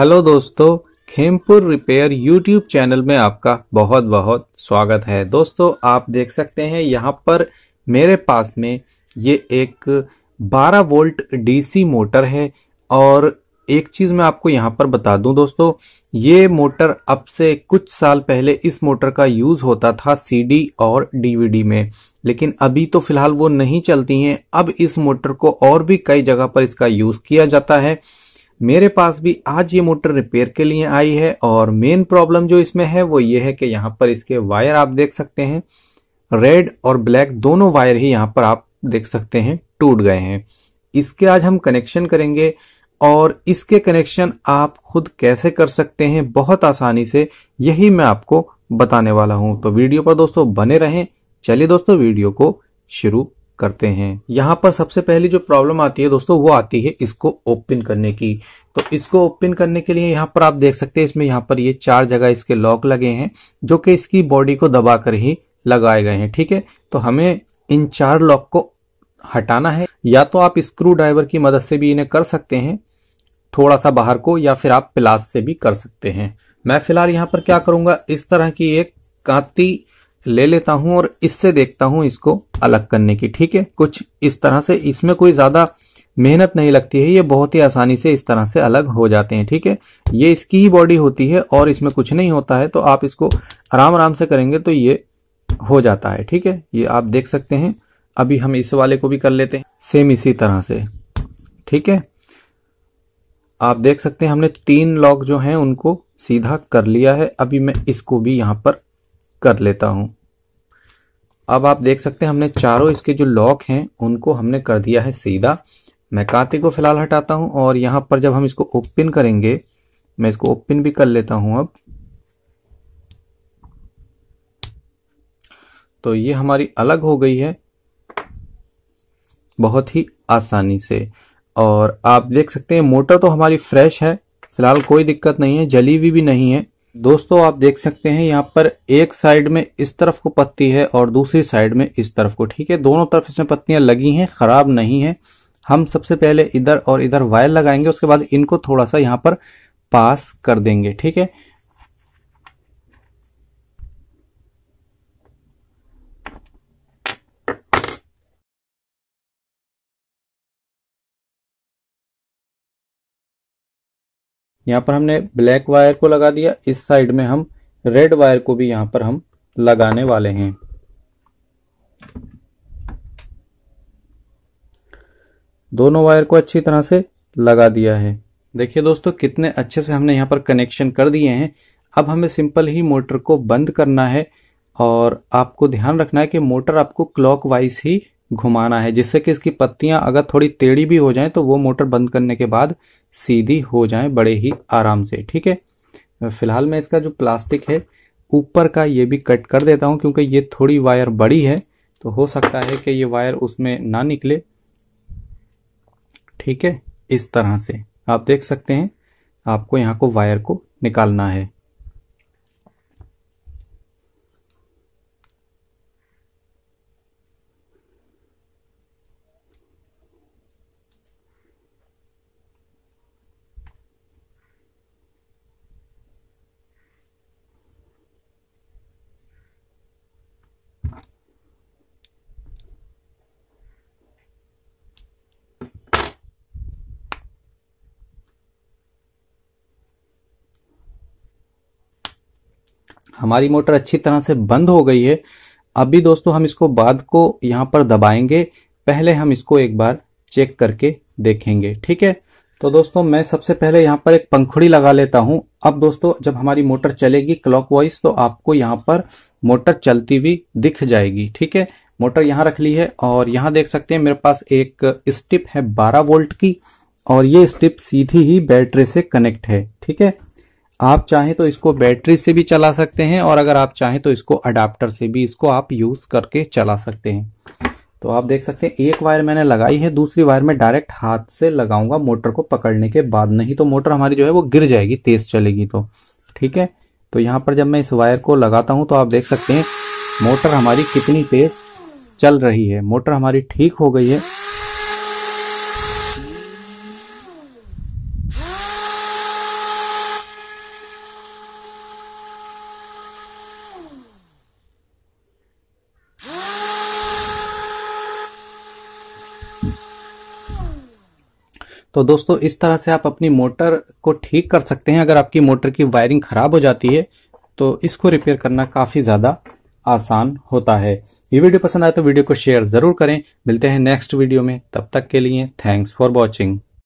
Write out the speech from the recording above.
hello दोस्तों Khempur repair YouTube channel में आपका बहुत बहुत स्वागत है दोस्तों आप देख सकते हैं यहाँ पर मेरे पास में ये एक 12 वोल्ट डीसी मोटर है और एक चीज़ मैं आपको यहाँ पर बता दूं दोस्तों ये मोटर अब से कुछ साल पहले इस मोटर का यूज़ होता था सीडी और डीवीडी में लेकिन अभी तो फिलहाल वो नहीं चलती हैं अब इस मोटर को और भी कई जगह पर इसका यूज़ किया जाता है मेरे पास भी आज ये मोटर रिपेयर के लिए आई है और मेन प्रॉब्लम जो इसमें है वो ये है कि यहाँ पर इसके वायर आप देख सकते हैं रेड और ब्लैक दोनों वायर ही यहाँ पर आप देख सकते हैं टूट गए हैं इसके आज हम कनेक्शन करेंगे और इसके कनेक्शन आप खुद कैसे कर सकते हैं बहुत आसानी से यही मैं आपको बताने वाला हूं तो वीडियो पर दोस्तों बने रहें चलिए दोस्तों वीडियो को शुरू करते हैं यहाँ पर सबसे पहली जो प्रॉब्लम आती है दोस्तों वो आती है इसको ओपन करने की तो इसको ओपन करने के लिए यहाँ पर आप देख सकते हैं इसमें यहाँ पर ये चार जगह इसके लॉक लगे हैं जो कि इसकी बॉडी को दबा कर ही लगाए गए हैं ठीक है तो हमें इन चार लॉक को हटाना है या तो आप स्क्रू ड्राइवर की मदद से भी इन्हें कर सकते हैं थोड़ा सा बाहर को या फिर आप प्लास से भी कर सकते हैं मैं फिलहाल यहाँ पर क्या करूंगा इस तरह की एक कांती ले लेता हूं और इससे देखता हूं इसको अलग करने की ठीक है कुछ इस तरह से इसमें कोई ज्यादा मेहनत नहीं लगती है ये बहुत ही आसानी से इस तरह से अलग हो जाते हैं ठीक है ये इसकी ही बॉडी होती है और इसमें कुछ नहीं होता है तो आप इसको आराम आराम से करेंगे तो ये हो जाता है ठीक है ये आप देख सकते हैं अभी हम इस वाले को भी कर लेते हैं सेम इसी तरह से ठीक है आप देख सकते हैं हमने तीन लॉक जो हैं उनको सीधा कर लिया है अभी मैं इसको भी यहां पर कर लेता हूं अब आप देख सकते हैं हमने चारों इसके जो लॉक हैं उनको हमने कर दिया है सीधा मैं कांते को फिलहाल हटाता हूं और यहां पर जब हम इसको ओपन करेंगे मैं इसको ओपन भी कर लेता हूं अब तो ये हमारी अलग हो गई है बहुत ही आसानी से और आप देख सकते हैं मोटर तो हमारी फ्रेश है फिलहाल कोई दिक्कत नहीं है जली हुई भी, भी नहीं है दोस्तों आप देख सकते हैं यहाँ पर एक साइड में इस तरफ को पत्ती है और दूसरी साइड में इस तरफ को ठीक है दोनों तरफ इसमें पत्तियां लगी हैं खराब नहीं है हम सबसे पहले इधर और इधर वायर लगाएंगे उसके बाद इनको थोड़ा सा यहाँ पर पास कर देंगे ठीक है यहाँ पर हमने ब्लैक वायर को लगा दिया इस साइड में हम रेड वायर को भी यहाँ पर हम लगाने वाले हैं दोनों वायर को अच्छी तरह से लगा दिया है देखिए दोस्तों कितने अच्छे से हमने यहाँ पर कनेक्शन कर दिए हैं अब हमें सिंपल ही मोटर को बंद करना है और आपको ध्यान रखना है कि मोटर आपको क्लॉकवाइज ही घुमाना है जिससे कि इसकी पत्तियां अगर थोड़ी टेढ़ी भी हो जाएं तो वो मोटर बंद करने के बाद सीधी हो जाएं बड़े ही आराम से ठीक है फिलहाल मैं इसका जो प्लास्टिक है ऊपर का ये भी कट कर देता हूं क्योंकि ये थोड़ी वायर बड़ी है तो हो सकता है कि ये वायर उसमें ना निकले ठीक है इस तरह से आप देख सकते हैं आपको यहाँ को वायर को निकालना है हमारी मोटर अच्छी तरह से बंद हो गई है अभी दोस्तों हम इसको बाद को यहाँ पर दबाएंगे पहले हम इसको एक बार चेक करके देखेंगे ठीक है तो दोस्तों मैं सबसे पहले यहाँ पर एक पंखुड़ी लगा लेता हूँ अब दोस्तों जब हमारी मोटर चलेगी क्लॉकवाइज तो आपको यहाँ पर मोटर चलती हुई दिख जाएगी ठीक है मोटर यहाँ रख ली है और यहाँ देख सकते हैं मेरे पास एक स्टिप है 12 वोल्ट की और ये स्टिप सीधी ही बैटरी से कनेक्ट है ठीक है आप चाहें तो इसको बैटरी से भी चला सकते हैं और अगर आप चाहें तो इसको अडाप्टर से भी इसको आप यूज़ करके चला सकते हैं तो आप देख सकते हैं एक वायर मैंने लगाई है दूसरी वायर में डायरेक्ट हाथ से लगाऊंगा मोटर को पकड़ने के बाद नहीं तो मोटर हमारी जो है वो गिर जाएगी तेज चलेगी तो ठीक है तो यहाँ पर जब मैं इस वायर को लगाता हूँ तो आप देख सकते हैं मोटर हमारी कितनी तेज चल रही है मोटर हमारी ठीक हो गई है तो दोस्तों इस तरह से आप अपनी मोटर को ठीक कर सकते हैं अगर आपकी मोटर की वायरिंग खराब हो जाती है तो इसको रिपेयर करना काफ़ी ज़्यादा आसान होता है ये वीडियो पसंद आए तो वीडियो को शेयर ज़रूर करें मिलते हैं नेक्स्ट वीडियो में तब तक के लिए थैंक्स फॉर वॉचिंग